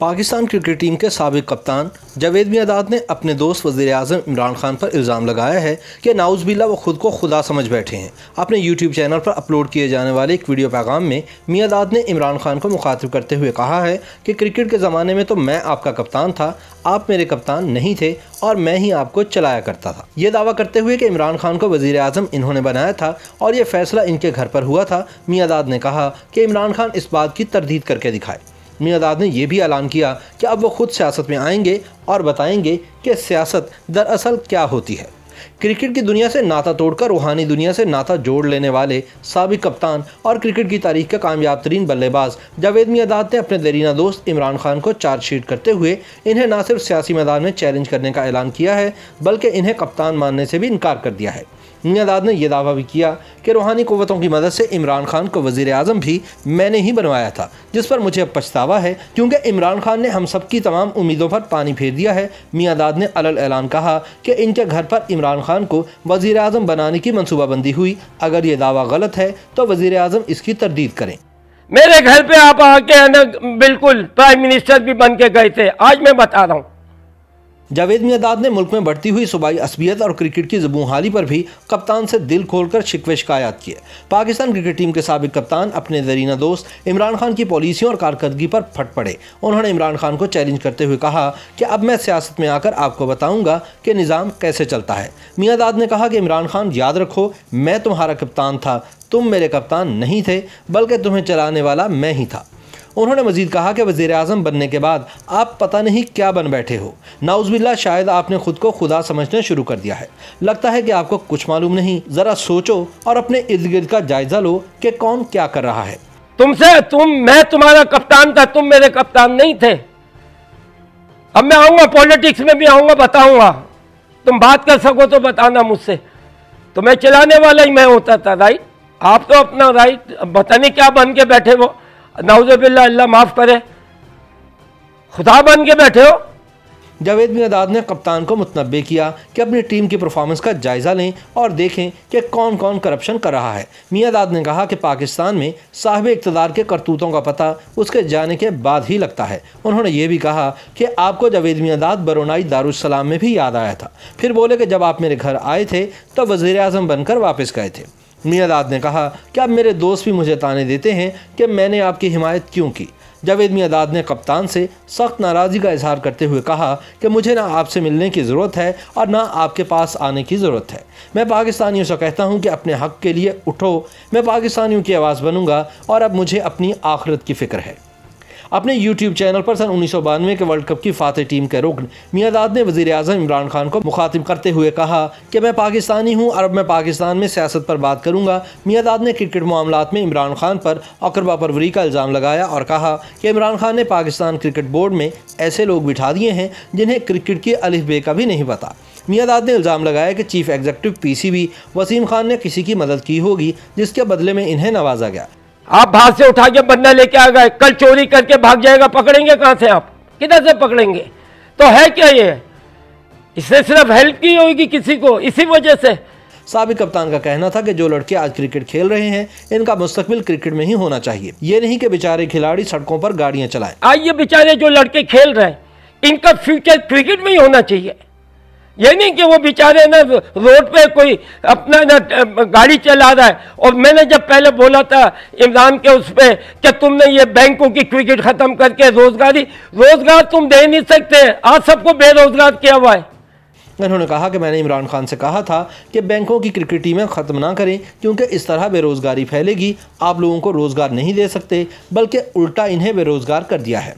Pakistan cricket team के सबक कप्तान जावेद मियादाद ने अपने दोस्त वजी अजम इमरान खान पर इल्ज़ाम लगाया है कि नाउजबिल्ला वो खुद को खुदा समझ बैठे हैं अपने यूट्यूब चैनल पर अपलोड किए जाने वाले एक वीडियो पैगाम में मियादाद ने इमरान खान को मुखातब करते हुए कहा है कि क्रिकेट के ज़माने में तो मैं आपका कप्तान था आप मेरे कप्तान नहीं थे और मैं ही आपको चलाया करता था यह दावा करते हुए कि इमरान खान को वजीर अजम इन्होंने बनाया था और यह फैसला इनके घर पर हुआ था मियादाद ने कहा कि इमरान खान इस बात की तरदीद करके दिखाए दाद ने यह भी ऐलान किया कि अब वो खुद सियासत में आएंगे और बताएंगे कि सियासत दरअसल क्या होती है क्रिकेट की दुनिया से नाता तोड़कर रूहानी दुनिया से नाता जोड़ लेने वाले सबक कप्तान और क्रिकेट की तारीख का कामयाब तरीन बल्लेबाज जावेद मियादाद ने अपने दरीना दोस्त इमरान खान को चार्जशीट करते हुए इन्हें ना सिर्फ सियासी मैदान में चैलेंज करने का ऐलान किया है बल्कि इन्हें कप्तान मानने से भी इनकार कर दिया है दाद ने यह दावा भी किया कि रूहानी क़वतों की मदद से इमरान खान को वजीर अजम भी मैंने ही बनवाया था जिस पर मुझे अब पछतावा है क्योंकि इमरान खान ने हम सब की तमाम उम्मीदों पर पानी फेर दिया है मियादाद ने अलल ऐलान कहा कि इनके घर पर इमरान खान को वजीर अजम बनाने की मनसूबाबंदी हुई अगर ये दावा गलत है तो वजीर अजम इसकी तरदीद करें मेरे घर पे आप आके है ना बिल्कुल प्राइम मिनिस्टर भी बन के गए थे आज मैं बता रहा हूँ जावेद मियादाद ने मुल्क में बढ़ती हुई सूबाई असबियत और क्रिकेट की जबूहाली पर भी कप्तान से दिल खोलकर शिकवे शिकायत किए पाकिस्तान क्रिकेट टीम के सबक कप्तान अपने जरीना दोस्त इमरान खान की पॉलिसियों और कारकर्दगी पर फट पड़े उन्होंने इमरान खान को चैलेंज करते हुए कहा कि अब मैं सियासत में आकर आपको बताऊँगा कि निज़ाम कैसे चलता है मियादाद ने कहा कि इमरान खान याद रखो मैं तुम्हारा कप्तान था तुम मेरे कप्तान नहीं थे बल्कि तुम्हें चलाने वाला मैं ही था उन्होंने मजीद कहा कि वज़ी अजम बनने के बाद आप पता नहीं क्या बन बैठे हो नाउजबिल्ला शायद आपने खुद को खुदा समझना शुरू कर दिया है लगता है कि आपको कुछ मालूम नहीं ज़रा सोचो और अपने इर्द गिर्द का जायज़ा लो कि कौन क्या कर रहा है तुमसे तुम मैं तुम्हारा कप्तान था तुम मेरे कप्तान नहीं थे अब मैं आऊंगा पॉलिटिक्स में भी आऊंगा बताऊंगा तुम बात कर सको तो बताना मुझसे तो मैं चलाने वाला ही मैं होता था राइट आप तो अपना राइट पता नहीं क्या बन के बैठे वो नाउजबिल्ला अल्लाह माफ़ करे खुदा बन के बैठे हो जावेद बिन अदाद ने कप्तान को मुतनबे किया कि अपनी टीम की परफॉर्मेंस का जायज़ा लें और देखें कि कौन कौन करप्शन कर रहा है मियाँ दाद ने कहा कि पाकिस्तान में साहब इकतदार के करतूतों का पता उसके जाने के बाद ही लगता है उन्होंने ये भी कहा कि आपको जावेद मियादाद बरोनाई दारुसलाम में भी याद आया था फिर बोले कि जब आप मेरे घर आए थे तब तो वज़ी अजम बनकर वापस गए थे मियादाद ने कहा कि अब मेरे दोस्त भी मुझे ताने देते हैं कि मैंने आपकी हिमायत क्यों की जावेद मियादाद ने कप्तान से सख्त नाराज़गी का इजहार करते हुए कहा कि मुझे ना आपसे मिलने की ज़रूरत है और ना आपके पास आने की ज़रूरत है मैं पाकिस्तानियों से कहता हूँ कि अपने हक़ के लिए उठो मैं पाकिस्तानियों की आवाज़ बनूँगा और अब मुझे अपनी आखिरत की फ़िक्र है अपने यूट्यूब चैनल पर सन उन्नीस के वर्ल्ड कप की फातह टीम के रुकन मियादाद ने वजी अजम इमरान खान को मुखातिब करते हुए कहा कि मैं पाकिस्तानी हूँ अरब मैं पाकिस्तान में सियासत पर बात करूँगा मियादाद ने क्रिकेट मामला में इमरान खान पर अकरबा परवरी का इल्ज़ाम लगाया और कहा कि इमरान खान ने पाकिस्तान क्रिकेट बोर्ड में ऐसे लोग बिठा दिए हैं जिन्हें क्रिकेट के अलिफ बे का भी नहीं पता मियादाद ने इल्ज़ाम लगाया कि chief executive PCB Wasim Khan ने किसी की मदद की होगी जिसके बदले में इन्हें नवाजा गया आप भाग से उठा के बंदा लेके आ गए कल चोरी करके भाग जाएगा पकड़ेंगे कहां से आप किधर से पकड़ेंगे तो है क्या ये इससे सिर्फ हेल्प की होगी किसी को इसी वजह से साबिक कप्तान का कहना था कि जो लड़के आज क्रिकेट खेल रहे हैं इनका मुस्तकबिल क्रिकेट में ही होना चाहिए ये नहीं कि बेचारे खिलाड़ी सड़कों पर गाड़ियां चलाएं। आइए बेचारे जो लड़के खेल रहे हैं इनका फ्यूचर क्रिकेट में ही होना चाहिए ये नहीं कि वो बेचारे ना रोड पे कोई अपना ना गाड़ी चला रहा है और मैंने जब पहले बोला था इमरान के उस पर कि तुमने ये बैंकों की क्रिकेट ख़त्म करके रोज़गारी रोज़गार तुम दे नहीं सकते आज सबको बेरोज़गार किया हुआ है उन्होंने कहा कि मैंने इमरान खान से कहा था कि बैंकों की क्रिकेट टीमें ख़त्म ना करें क्योंकि इस तरह बेरोज़गारी फैलेगी आप लोगों को रोज़गार नहीं दे सकते बल्कि उल्टा इन्हें बेरोज़गार कर दिया है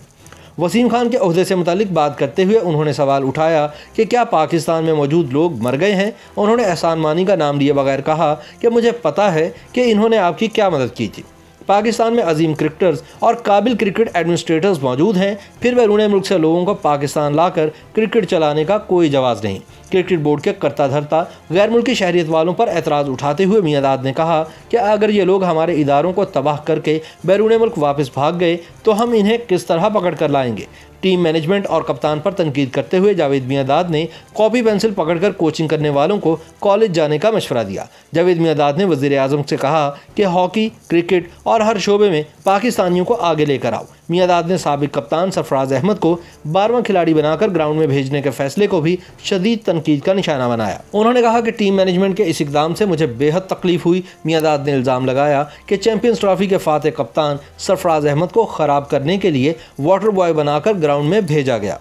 वसीम खान के अहदे से मुतल बात करते हुए उन्होंने सवाल उठाया कि क्या पाकिस्तान में मौजूद लोग मर गए हैं उन्होंने एहसान मानी का नाम लिए बगैर कहा कि मुझे पता है कि इन्होंने आपकी क्या मदद की थी पाकिस्तान में अजीम क्रिकेटर्स और काबिल क्रिकेट एडमिनिस्ट्रेटर्स मौजूद हैं फिर बैरून रूने मुल्क से लोगों को पाकिस्तान लाकर क्रिकेट चलाने का कोई जवाब नहीं क्रिकेट बोर्ड के करता धरता गैर मुल्की शहरीत वालों पर एतराज़ उठाते हुए मियादाद ने कहा कि अगर ये लोग हमारे इदारों को तबाह करके बैरून मुल्क वापस भाग गए तो हम इन्हें किस तरह पकड़ कर लाएंगे टीम मैनेजमेंट और कप्तान पर तनकीद करते हुए जावेद मियादाद ने कॉपी पेंसिल पकड़कर कोचिंग करने वालों को कॉलेज जाने का मशवरा दिया जावेद मियादाद ने वजीर अजम से कहा कि हॉकी क्रिकेट और और हर शोबे में पाकिस्तानियों को आगे लेकर आओ मियादाद ने सबक कप्तान सरफराज अहमद को बारवा खिलाड़ी बनाकर ग्राउंड में भेजने के फैसले को भी शदीद तनकीद का निशाना बनाया उन्होंने कहा कि टीम मैनेजमेंट के इस इकदाम से मुझे बेहद तकलीफ हुई मियादाद ने इल्ज़ाम लगाया कि चैम्पियंस ट्रॉफी के फातह कप्तान सरफराज अहमद को ख़राब करने के लिए वाटर बॉय बनाकर ग्राउंड में भेजा गया